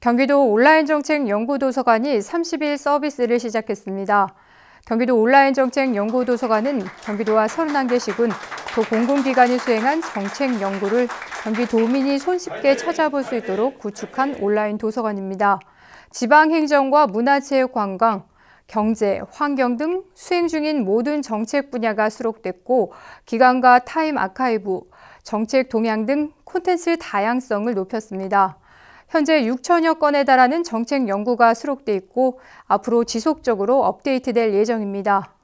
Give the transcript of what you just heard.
경기도 온라인 정책 연구도서관이 30일 서비스를 시작했습니다. 경기도 온라인 정책 연구도서관은 경기도와 31개 시군, 또 공공기관이 수행한 정책 연구를 경기도민이 손쉽게 찾아볼 수 있도록 구축한 온라인 도서관입니다. 지방행정과 문화체육 관광, 경제, 환경 등 수행 중인 모든 정책 분야가 수록됐고 기관과 타임 아카이브, 정책 동향 등 콘텐츠 다양성을 높였습니다. 현재 6천여 건에 달하는 정책 연구가 수록돼 있고 앞으로 지속적으로 업데이트될 예정입니다.